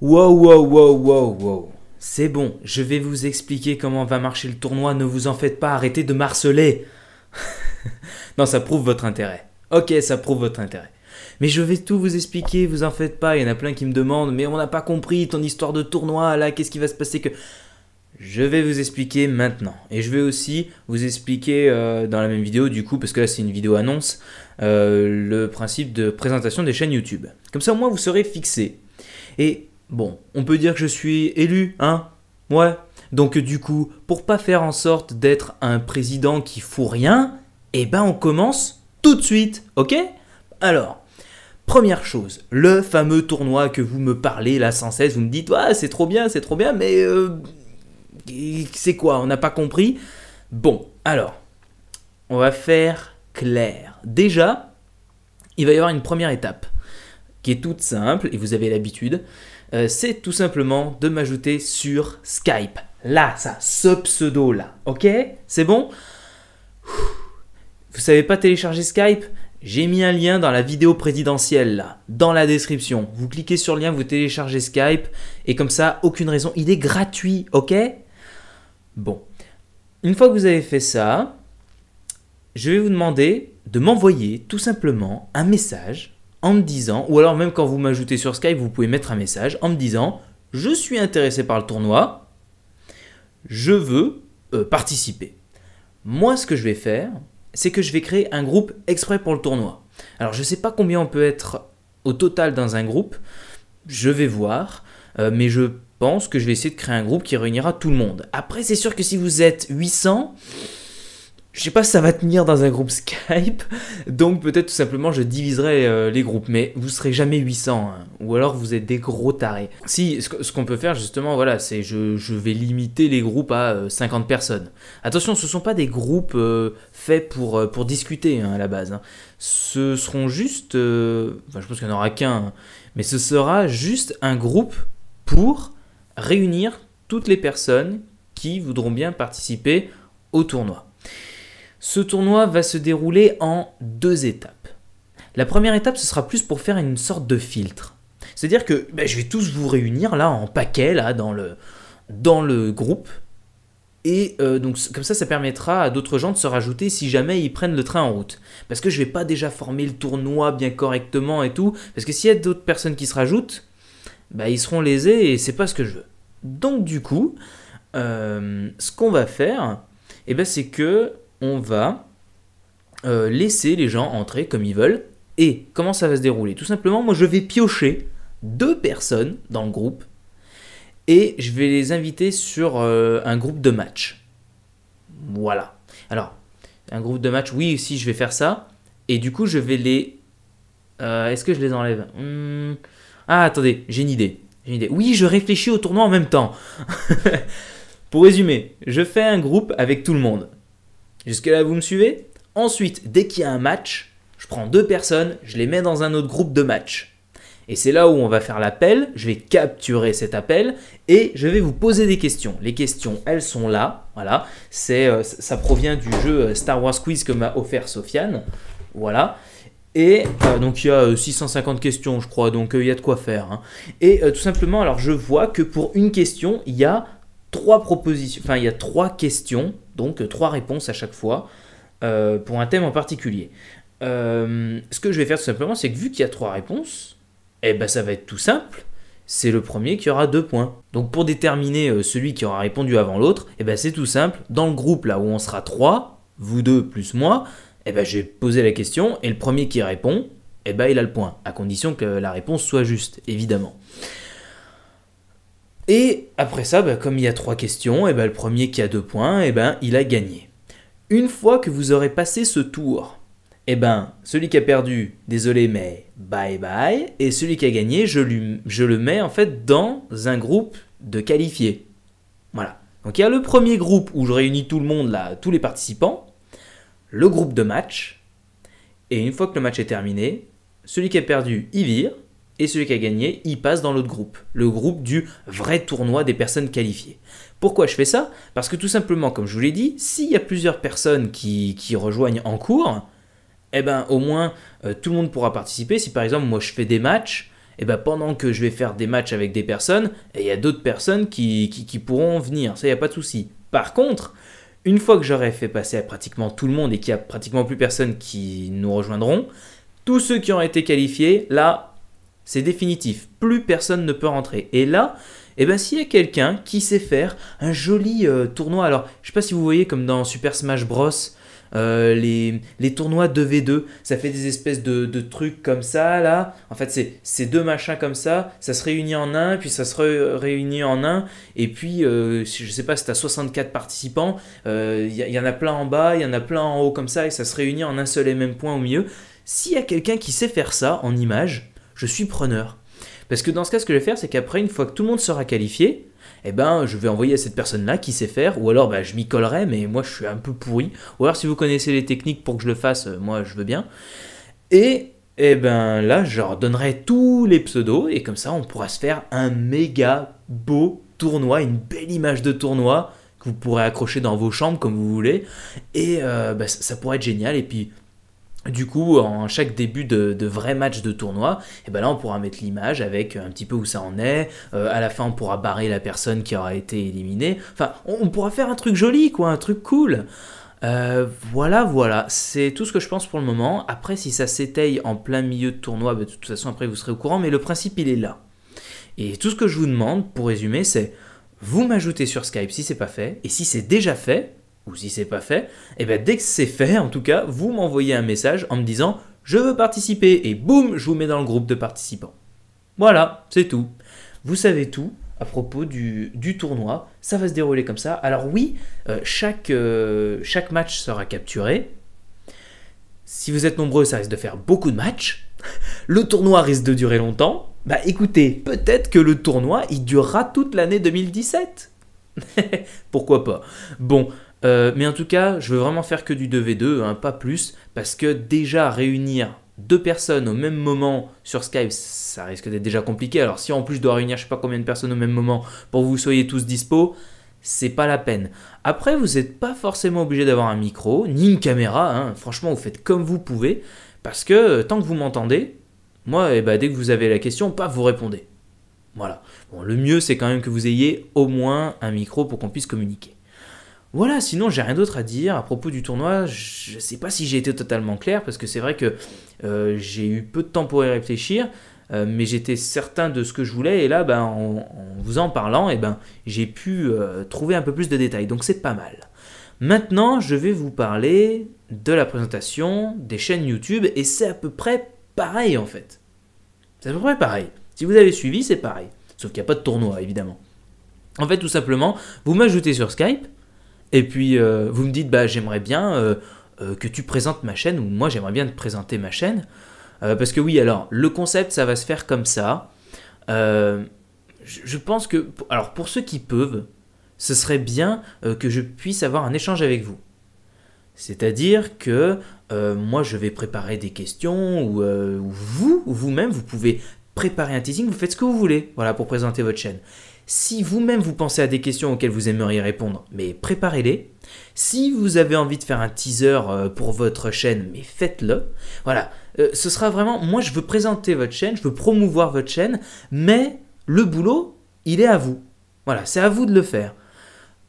Wow, wow, wow, wow, wow. C'est bon, je vais vous expliquer comment va marcher le tournoi, ne vous en faites pas, arrêtez de marceler. non, ça prouve votre intérêt. Ok, ça prouve votre intérêt. Mais je vais tout vous expliquer, vous en faites pas, il y en a plein qui me demandent, mais on n'a pas compris ton histoire de tournoi, là, qu'est-ce qui va se passer que... Je vais vous expliquer maintenant. Et je vais aussi vous expliquer euh, dans la même vidéo, du coup, parce que là c'est une vidéo annonce, euh, le principe de présentation des chaînes YouTube. Comme ça au moins vous serez fixé. Et Bon, on peut dire que je suis élu, hein Ouais. Donc du coup, pour pas faire en sorte d'être un président qui fout rien, eh ben on commence tout de suite, ok Alors, première chose, le fameux tournoi que vous me parlez là sans cesse, vous me dites, ouais, ah, c'est trop bien, c'est trop bien, mais euh, c'est quoi On n'a pas compris Bon, alors, on va faire clair. Déjà, il va y avoir une première étape qui est toute simple, et vous avez l'habitude, euh, c'est tout simplement de m'ajouter sur Skype. Là, ça, ce pseudo-là. Ok C'est bon Vous savez pas télécharger Skype j'ai mis un lien dans la vidéo présidentielle, dans la description. Vous cliquez sur le lien, vous téléchargez Skype, et comme ça, aucune raison. Il est gratuit, ok Bon. Une fois que vous avez fait ça, je vais vous demander de m'envoyer tout simplement un message en me disant, ou alors même quand vous m'ajoutez sur Skype, vous pouvez mettre un message en me disant, je suis intéressé par le tournoi, je veux euh, participer. Moi, ce que je vais faire, c'est que je vais créer un groupe exprès pour le tournoi. Alors, je ne sais pas combien on peut être au total dans un groupe, je vais voir, euh, mais je pense que je vais essayer de créer un groupe qui réunira tout le monde. Après, c'est sûr que si vous êtes 800, je sais pas si ça va tenir dans un groupe Skype, donc peut-être tout simplement je diviserai euh, les groupes, mais vous serez jamais 800, hein. ou alors vous êtes des gros tarés. Si, ce qu'on peut faire justement, voilà, c'est je, je, vais limiter les groupes à 50 euh, personnes. Attention, ce ne sont pas des groupes euh, faits pour, pour discuter hein, à la base. Hein. Ce seront juste, enfin je pense qu'il n'y en aura qu'un, mais ce sera juste un groupe pour réunir toutes les personnes qui voudront bien participer au tournoi. Ce tournoi va se dérouler en deux étapes. La première étape, ce sera plus pour faire une sorte de filtre. C'est-à-dire que ben, je vais tous vous réunir là en paquet, là, dans le, dans le groupe. Et euh, donc comme ça, ça permettra à d'autres gens de se rajouter si jamais ils prennent le train en route. Parce que je vais pas déjà former le tournoi bien correctement et tout. Parce que s'il y a d'autres personnes qui se rajoutent, bah, ils seront lésés et c'est pas ce que je veux. Donc du coup, euh, ce qu'on va faire, eh ben, c'est que on va euh, laisser les gens entrer comme ils veulent. Et comment ça va se dérouler Tout simplement, moi je vais piocher deux personnes dans le groupe et je vais les inviter sur euh, un groupe de match. Voilà. Alors, un groupe de match, oui, si je vais faire ça. Et du coup, je vais les. Euh, est-ce que je les enlève hmm. Ah, attendez, j'ai une idée. J'ai une idée. Oui, je réfléchis au tournoi en même temps. Pour résumer, je fais un groupe avec tout le monde. Jusque-là, vous me suivez Ensuite, dès qu'il y a un match, je prends deux personnes, je les mets dans un autre groupe de match. Et c'est là où on va faire l'appel, je vais capturer cet appel et je vais vous poser des questions. Les questions, elles sont là, voilà. C'est, euh, ça provient du jeu euh, Star Wars Quiz que m'a offert Sofiane, voilà. Et euh, donc il y a 650 questions, je crois, donc il y a de quoi faire. Hein. Et tout simplement, alors je vois que pour une question, il y a trois propositions, enfin il y a trois questions donc euh, trois réponses à chaque fois euh, pour un thème en particulier. Euh, ce que je vais faire tout simplement, c'est que vu qu'il y a trois réponses, eh ben ça va être tout simple. C'est le premier qui aura deux points. Donc pour déterminer celui qui aura répondu avant l'autre, eh ben c'est tout simple. Dans le groupe là où on sera trois, vous deux plus moi, eh ben j'ai posé la question et le premier qui répond, eh ben il a le point, à condition que la réponse soit juste, évidemment. Et après ça, bah, comme il y a trois questions, et bah, le premier qui a deux points, et ben il a gagné. Une fois que vous aurez passé ce tour, et ben celui qui a perdu, désolé mais bye bye, et celui qui a gagné, je, le mets en fait dans un groupe de qualifiés. Voilà. Donc il y a le premier groupe où je réunis tout le monde là, tous les participants, le groupe de match, et une fois que le match est terminé, celui qui a perdu, il vire, et celui qui a gagné, il passe dans l'autre groupe, le groupe du vrai tournoi des personnes qualifiées. Pourquoi je fais ça Parce que tout simplement, comme je vous l'ai dit, s'il y a plusieurs personnes qui, rejoignent en cours, eh ben au moins euh, tout le monde pourra participer. Si par exemple moi je fais des matchs, eh ben pendant que je vais faire des matchs avec des personnes, eh, il y a d'autres personnes qui, qui, pourront venir, ça il n'y a pas de souci. Par contre, une fois que j'aurai fait passer à pratiquement tout le monde et qu'il n'y a pratiquement plus personne qui nous rejoindront, tous ceux qui ont été qualifiés, là, c'est définitif. Plus personne ne peut rentrer. Et là, eh ben s'il y a quelqu'un qui sait faire un joli euh, tournoi, alors je sais pas si vous voyez comme dans Super Smash Bros. Euh, les, tournois 2v2, ça fait des espèces de, trucs comme ça, là. En fait, c'est deux machins comme ça, ça se réunit en un, puis ça se réunit en un, et puis, euh, je sais pas, si t'as 64 participants, il euh, y, y, en a plein en bas, il y en a plein en haut comme ça, et ça se réunit en un seul et même point au milieu. S'il y a quelqu'un qui sait faire ça en image, je suis preneur. Parce que dans ce cas, ce que je vais faire, c'est qu'après, une fois que tout le monde sera qualifié, eh ben, je vais envoyer à cette personne-là qui sait faire, ou alors bah, je m'y collerai, mais moi je suis un peu pourri. Ou alors si vous connaissez les techniques pour que je le fasse, euh, moi je veux bien. Et eh ben là, je leur donnerai tous les pseudos, et comme ça, on pourra se faire un méga beau tournoi, une belle image de tournoi que vous pourrez accrocher dans vos chambres comme vous voulez. Et euh, bah, ça pourrait être génial. Et puis du coup, en chaque début de, vrai match de tournoi, et eh ben là on pourra mettre l'image avec un petit peu où ça en est. Euh, à la fin, on pourra barrer la personne qui aura été éliminée. Enfin, on, pourra faire un truc joli, quoi, un truc cool. Euh, voilà, voilà, c'est tout ce que je pense pour le moment. Après, si ça s'étaye en plein milieu de tournoi, ben, de toute façon, après vous serez au courant, mais le principe il est là. Et tout ce que je vous demande, pour résumer, c'est vous m'ajoutez sur Skype si c'est pas fait, et si c'est déjà fait, ou si c'est pas fait, et eh bien dès que c'est fait, en tout cas, vous m'envoyez un message en me disant je veux participer et boum, je vous mets dans le groupe de participants. Voilà, c'est tout. Vous savez tout à propos du, tournoi. Ça va se dérouler comme ça. Alors oui, euh, chaque, euh, chaque match sera capturé. Si vous êtes nombreux, ça risque de faire beaucoup de matchs. Le tournoi risque de durer longtemps. Bah écoutez, peut-être que le tournoi, il durera toute l'année 2017. Pourquoi pas Bon, euh, mais en tout cas, je veux vraiment faire que du 2v2, hein, pas plus, parce que déjà réunir deux personnes au même moment sur Skype, ça risque d'être déjà compliqué. Alors si en plus je dois réunir je sais pas combien de personnes au même moment pour que vous soyez tous dispo, c'est pas la peine. Après, vous n'êtes pas forcément obligé d'avoir un micro, ni une caméra, hein. franchement vous faites comme vous pouvez, parce que euh, tant que vous m'entendez, moi, eh ben, dès que vous avez la question, pas vous répondez. Voilà. Bon, le mieux, c'est quand même que vous ayez au moins un micro pour qu'on puisse communiquer. Voilà, sinon j'ai rien d'autre à dire à propos du tournoi. Je ne sais pas si j'ai été totalement clair parce que c'est vrai que euh, j'ai eu peu de temps pour y réfléchir, euh, mais j'étais certain de ce que je voulais et là, ben, en, vous en parlant, eh ben, j'ai pu euh, trouver un peu plus de détails. Donc c'est pas mal. Maintenant, je vais vous parler de la présentation des chaînes YouTube et c'est à peu près pareil en fait. C'est à peu près pareil. Si vous avez suivi, c'est pareil. Sauf qu'il n'y a pas de tournoi évidemment. En fait, tout simplement, vous m'ajoutez sur Skype et puis euh, vous me dites, bah j'aimerais bien euh, euh, que tu présentes ma chaîne, ou moi j'aimerais bien te présenter ma chaîne. parce que oui, alors le concept, ça va se faire comme ça. je pense que, alors pour ceux qui peuvent, ce serait bien que je puisse avoir un échange avec vous. C'est-à-dire que moi je vais préparer des questions, ou, vous, vous-même, vous pouvez préparer un teasing, vous faites ce que vous voulez, voilà, pour présenter votre chaîne. Si vous-même vous pensez à des questions auxquelles vous aimeriez répondre, mais préparez-les. Si vous avez envie de faire un teaser euh, pour votre chaîne, mais faites-le. Voilà, euh, ce sera vraiment, moi je veux présenter votre chaîne, je veux promouvoir votre chaîne, mais le boulot, il est à vous. Voilà, c'est à vous de le faire.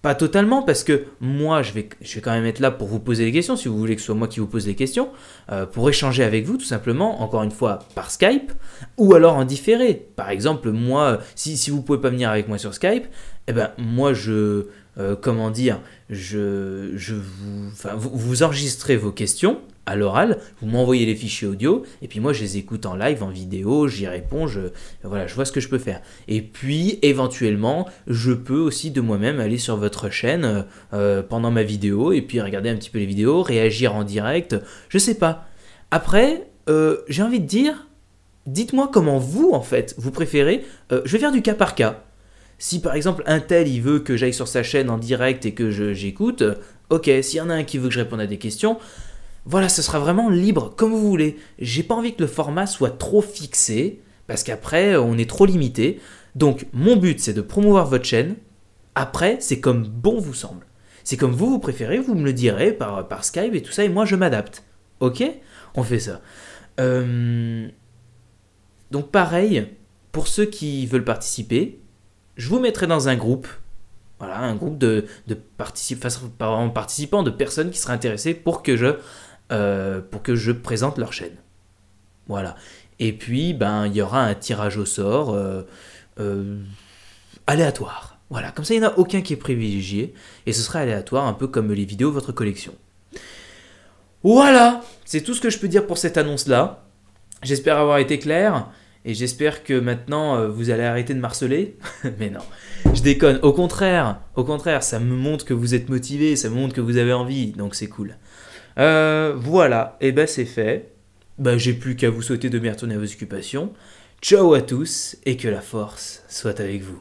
Pas totalement, parce que moi, je vais, je vais quand même être là pour vous poser des questions, si vous voulez que ce soit moi qui vous pose des questions, euh, pour échanger avec vous, tout simplement, encore une fois, par Skype, ou alors en différé. Par exemple, moi, si, si vous pouvez pas venir avec moi sur Skype, eh ben, moi, je, euh, comment dire, je, je vous, enregistrez vos questions à l'oral, vous m'envoyez les fichiers audio, et puis moi je les écoute en live, en vidéo, j'y réponds, je, voilà, je vois ce que je peux faire. Et puis éventuellement, je peux aussi de moi-même aller sur votre chaîne euh, pendant ma vidéo, et puis regarder un petit peu les vidéos, réagir en direct, je sais pas. Après, euh, j'ai envie de dire, dites-moi comment vous, en fait, vous préférez. je vais faire du cas par cas. Si par exemple un tel il veut que j'aille sur sa chaîne en direct et que j'écoute, ok, s'il y en a un qui veut que je réponde à des questions, voilà, ce sera vraiment libre, comme vous voulez. J'ai pas envie que le format soit trop fixé, parce qu'après on est trop limité. Donc mon but c'est de promouvoir votre chaîne, après c'est comme bon vous semble. C'est comme vous vous préférez, vous me le direz par, Skype et tout ça, et moi je m'adapte. Ok On fait ça. Euh, donc pareil, pour ceux qui veulent participer, je vous mettrai dans un groupe. Voilà, un groupe de, participants, de personnes qui seraient intéressées pour que je, euh, pour que je présente leur chaîne. Voilà. Et puis, ben, il y aura un tirage au sort euh, euh, aléatoire. Voilà, comme ça, il n'y en a aucun qui est privilégié, et ce sera aléatoire, un peu comme les vidéos de votre collection. Voilà, c'est tout ce que je peux dire pour cette annonce-là. J'espère avoir été clair. Et j'espère que maintenant euh, vous allez arrêter de marceler. Mais non, je déconne. Au contraire, au contraire, ça me montre que vous êtes motivé, ça me montre que vous avez envie, donc c'est cool. Euh, voilà, et ben c'est fait. Ben, j'ai plus qu'à vous souhaiter de bien retourner à vos occupations. Ciao à tous et que la force soit avec vous.